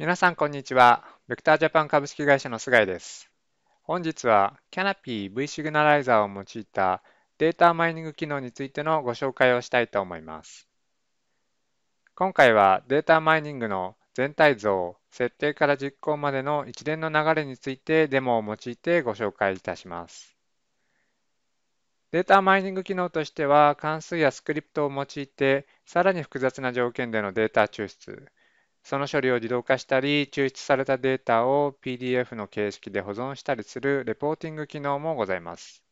皆さん、こんにちは。ベクタージャパン株式会社の菅井です。本日は Canopy V シグナライザーを用いたデータマイニング機能についてのご紹介をしたいと思います。今回はデータマイニングの全体像、設定から実行までの一連の流れについてデモを用いてご紹介いたします。データマイニング機能としては関数やスクリプトを用いてさらに複雑な条件でのデータ抽出、その処理を自動化したり、抽出されたデータを PDF の形式で保存したりするレポーティング機能もございます。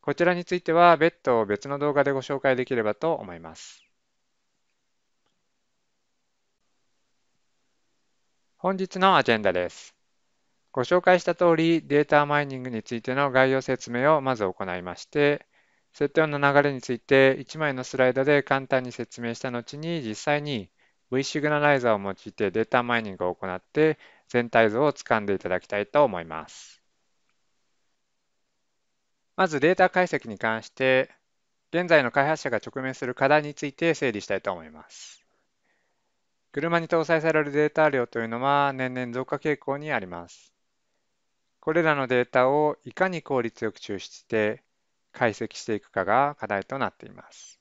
こちらについては別途別の動画でご紹介できればと思います。本日のアジェンダです。ご紹介した通り、データマイニングについての概要説明をまず行いまして、設定の流れについて1枚のスライドで簡単に説明した後に実際に V シグナライザーを用いてデータマイニングを行って全体像をつかんでいただきたいと思います。まずデータ解析に関して、現在の開発者が直面する課題について整理したいと思います。車に搭載されるデータ量というのは年々増加傾向にあります。これらのデータをいかに効率よく抽出して解析していくかが課題となっています。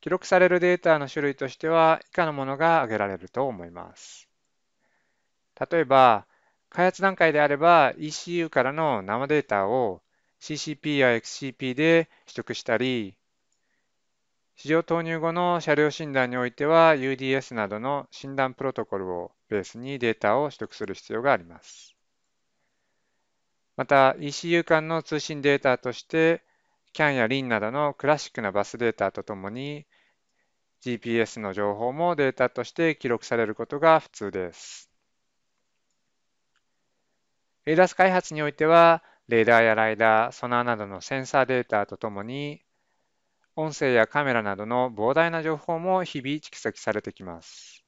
記録されるデータの種類としては以下のものが挙げられると思います。例えば、開発段階であれば ECU からの生データを CCP や XCP で取得したり、市場投入後の車両診断においては UDS などの診断プロトコルをベースにデータを取得する必要があります。また ECU 間の通信データとして CAN や LIN などのクラシックなバスデータとともに GPS の情報もデータとして記録されることが普通です。レーダ s ス開発においてはレーダーやライダー、ソナーなどのセンサーデータとともに音声やカメラなどの膨大な情報も日々蓄積されてきます。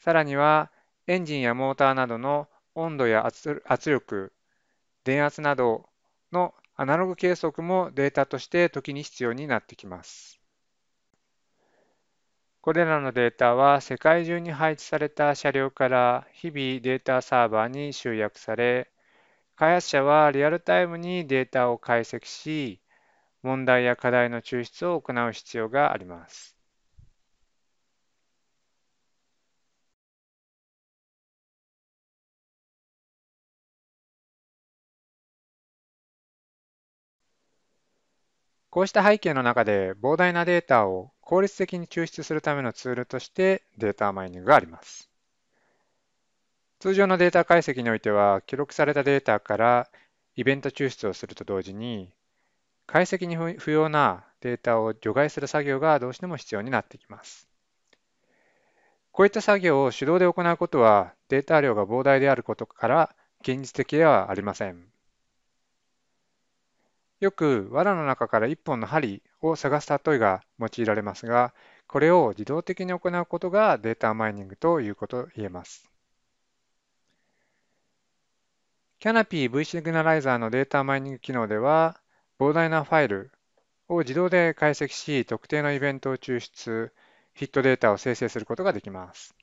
さらにはエンジンやモーターなどの温度や圧力、電圧などのアナログ計測もデータとして時に必要になってきます。これらのデータは世界中に配置された車両から日々データサーバーに集約され、開発者はリアルタイムにデータを解析し、問題や課題の抽出を行う必要があります。こうした背景の中で膨大なデータを効率的に抽出するためのツールとしてデータマイニングがあります。通常のデータ解析においては記録されたデータからイベント抽出をすると同時に解析に不要なデータを除外する作業がどうしても必要になってきます。こういった作業を手動で行うことはデータ量が膨大であることから現実的ではありません。よく藁の中から1本の針を探す例えが用いられますが、これを自動的に行うことがデータマイニングということ言えます。キャナピー V シグナライザーのデータマイニング機能では、膨大なファイルを自動で解析し、特定のイベントを抽出、ヒットデータを生成することができます。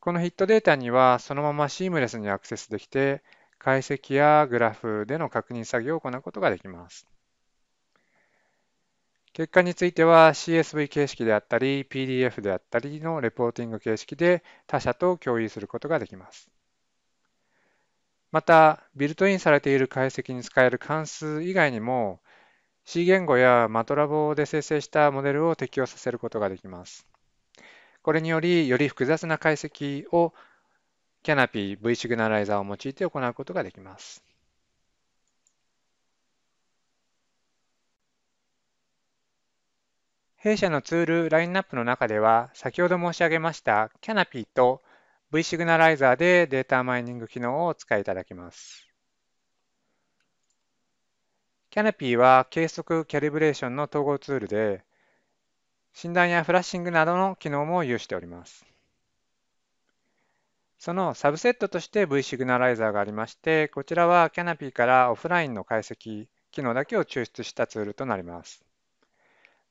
このヒットデータにはそのままシームレスにアクセスできて、解析やグラフでの確認作業を行うことができます。結果については CSV 形式であったり PDF であったりのレポーティング形式で他社と共有することができます。また、ビルトインされている解析に使える関数以外にも C 言語や MATLAB で生成したモデルを適用させることができます。これにより、より複雑な解析をキャナピー V シグナライザーを用いて行うことができます。弊社のツールラインナップの中では、先ほど申し上げましたキャナピーと V シグナライザーでデータマイニング機能をお使いいただきます。キャナピーは計測キャリブレーションの統合ツールで、診断やフラッシングなどの機能も有しております。そのサブセットとして V シグナライザーがありまして、こちらは Canopy からオフラインの解析機能だけを抽出したツールとなります。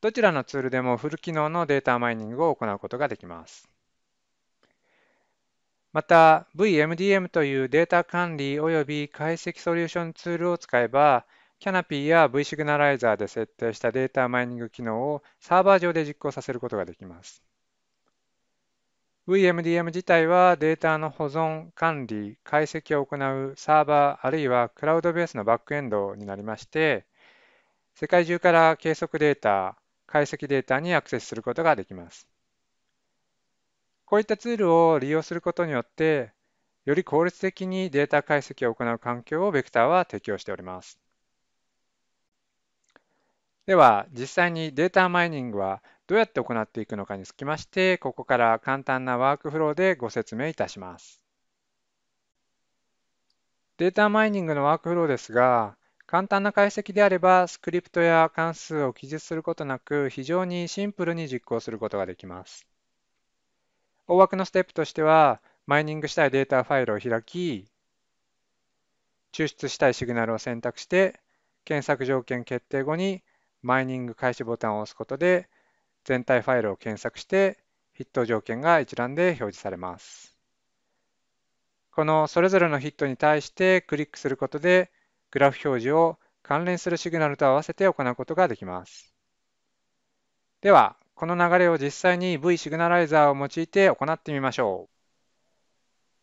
どちらのツールでもフル機能のデータマイニングを行うことができます。また VMDM というデータ管理及び解析ソリューションツールを使えば Canopy や V シグナライザーで設定したデータマイニング機能をサーバー上で実行させることができます。VMDM 自体はデータの保存、管理、解析を行うサーバーあるいはクラウドベースのバックエンドになりまして、世界中から計測データ、解析データにアクセスすることができます。こういったツールを利用することによって、より効率的にデータ解析を行う環境をベクターは提供しております。では、実際にデータマイニングはどうやって行っていくのかにつきまして、ここから簡単なワークフローでご説明いたします。データマイニングのワークフローですが、簡単な解析であれば、スクリプトや関数を記述することなく、非常にシンプルに実行することができます。大枠のステップとしては、マイニングしたいデータファイルを開き、抽出したいシグナルを選択して、検索条件決定後に、マイニング開始ボタンを押すことで、全体ファイルを検索してヒット条件が一覧で表示されます。このそれぞれのヒットに対してクリックすることでグラフ表示を関連するシグナルと合わせて行うことができます。では、この流れを実際に V シグナライザーを用いて行ってみましょう。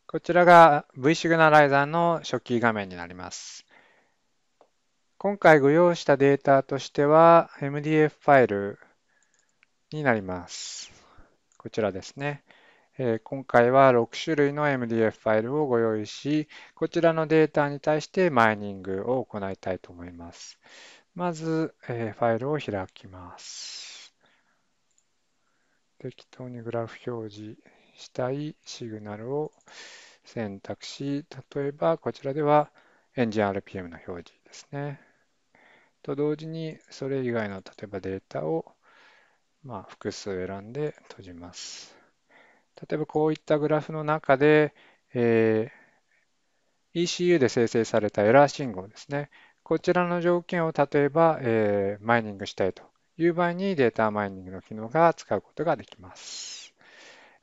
こちらが V シグナライザーの初期画面になります。今回ご用意したデータとしては MDF ファイルになります。こちらですね。えー、今回は6種類の MDF ファイルをご用意し、こちらのデータに対してマイニングを行いたいと思います。まず、えー、ファイルを開きます。適当にグラフ表示したいシグナルを選択し、例えばこちらではエンジン RPM の表示ですね。と同時にそれ以外の例えばデータをまあ、複数選んで閉じます。例えばこういったグラフの中で、えー、ECU で生成されたエラー信号ですね。こちらの条件を例えば、えー、マイニングしたいという場合にデータマイニングの機能が使うことができます。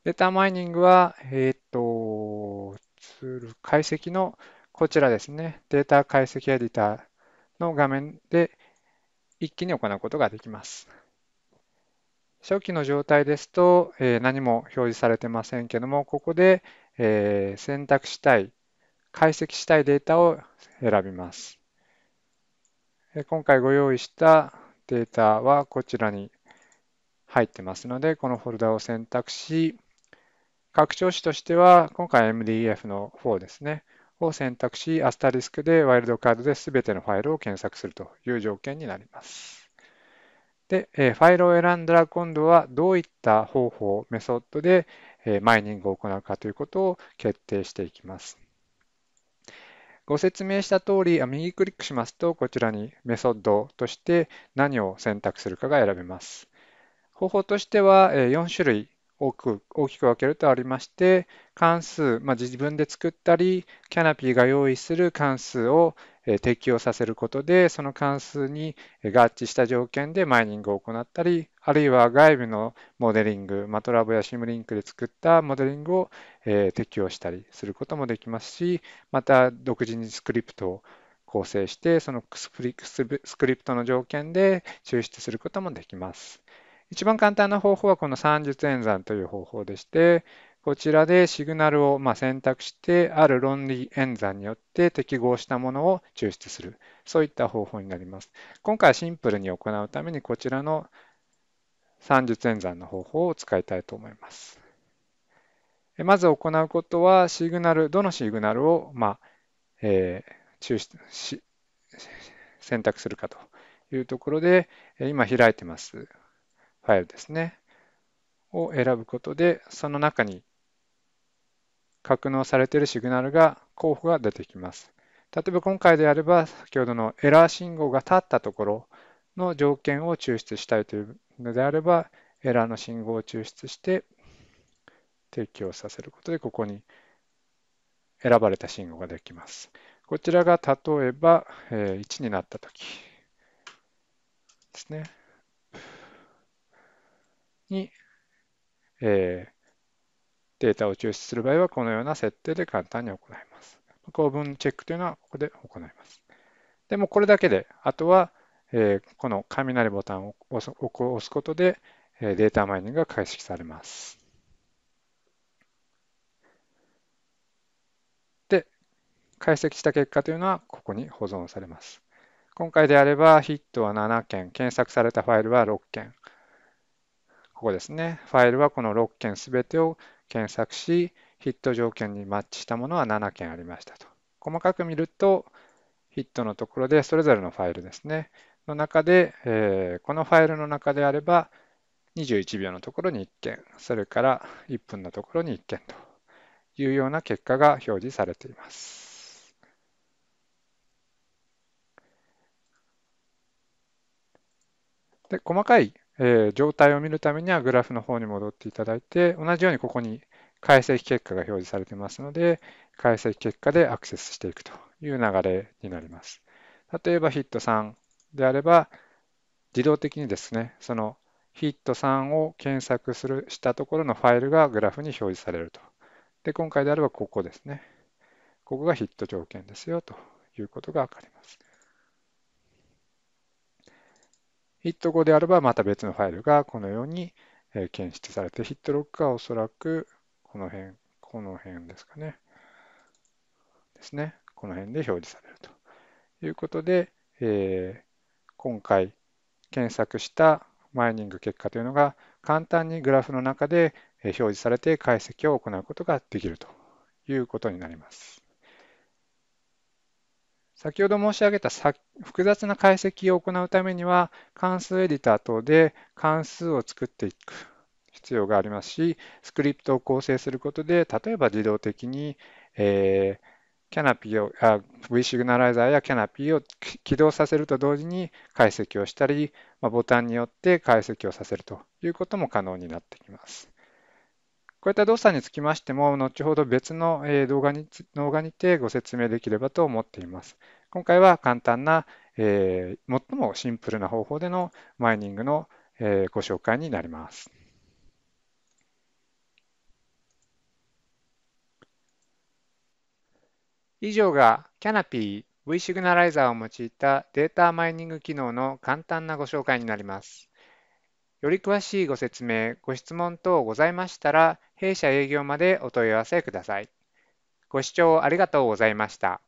データマイニングは、えっ、と、ツール解析のこちらですね。データ解析エディターの画面で一気に行うことができます。初期の状態ですと、えー、何も表示されてませんけども、ここで、えー、選択したい、解析したいデータを選びます。今回ご用意したデータはこちらに入ってますので、このフォルダを選択し、拡張子としては、今回 MDF の方ですね、を選択し、アスタリスクでワイルドカードで全てのファイルを検索するという条件になります。で、えファイルを選んだら今度はどういった方法、メソッドで、えマイニングを行うかということを決定していきます。ご説明した通り、右クリックしますと、こちらにメソッドとして何を選択するかが選べます。方法としては4種類大く大きく分けるとありまして、関数、まあ、自分で作ったり、キャナピーが用意する関数を適用させることで、その関数に合致した条件でマイニングを行ったり、あるいは外部のモデリング、マトラボやシムリンクで作ったモデリングを適用したりすることもできますし、また独自にスクリプトを構成して、そのスクリプトの条件で抽出することもできます。一番簡単な方法はこの三術演算という方法でして、こちらでシグナルをま選択して、ある論理演算によって適合したものを抽出する。そういった方法になります。今回はシンプルに行うために、こちらの算術演算の方法を使いたいと思います。まず行うことは、シグナル、どのシグナルを、まえ抽出し選択するかというところで、今開いてますファイルですね。を選ぶことで、その中に格納されているシグナルが、候補が出てきます。例えば今回であれば、先ほどのエラー信号が立ったところの条件を抽出したいというのであれば、エラーの信号を抽出して提供させることで、ここに選ばれた信号ができます。こちらが例えば1になったときですね。に、えー、データを抽出する場合は、このような設定で簡単に行います。構文チェックというのはここで行います。でもこれだけで、あとは、えこの雷ボタンを押すことで、えデータマイニングが解析されます。で、解析した結果というのはここに保存されます。今回であればヒットは7件、検索されたファイルは6件。ここですね。ファイルはこの6件すべてを検索し、ヒット条件にマッチしたものは7件ありましたと。細かく見ると、ヒットのところでそれぞれのファイルですね、の中で、えー、このファイルの中であれば、21秒のところに1件、それから1分のところに1件というような結果が表示されています。で細かいえー、状態を見るためにはグラフの方に戻っていただいて、同じようにここに解析結果が表示されてますので、解析結果でアクセスしていくという流れになります。例えばヒット3であれば、自動的にですね、そのヒット3を検索するしたところのファイルがグラフに表示されると。で、今回であればここですね。ここがヒット条件ですよということが分かります。ヒット5であればまた別のファイルがこのように検出されて、ヒット6はおそらくこの辺、この辺ですかね。ですね。この辺で表示されるということで、えー、今回検索したマイニング結果というのが簡単にグラフの中で表示されて解析を行うことができるということになります。先ほど申し上げた複雑な解析を行うためには関数エディター等で関数を作っていく必要がありますしスクリプトを構成することで例えば自動的に、えー、キャナピーを V シグナライザーやキャナピーを起動させると同時に解析をしたり、ボタンによって解析をさせるということも可能になってきます。こういった動作につきましても、後ほど別の動画に動画にてご説明できればと思っています。今回は簡単な、えー、最もシンプルな方法でのマイニングの、えー、ご紹介になります。以上が Canopy V シグナライザーを用いたデータマイニング機能の簡単なご紹介になります。より詳しいご説明、ご質問等ございましたら、弊社営業までお問い合わせください。ご視聴ありがとうございました。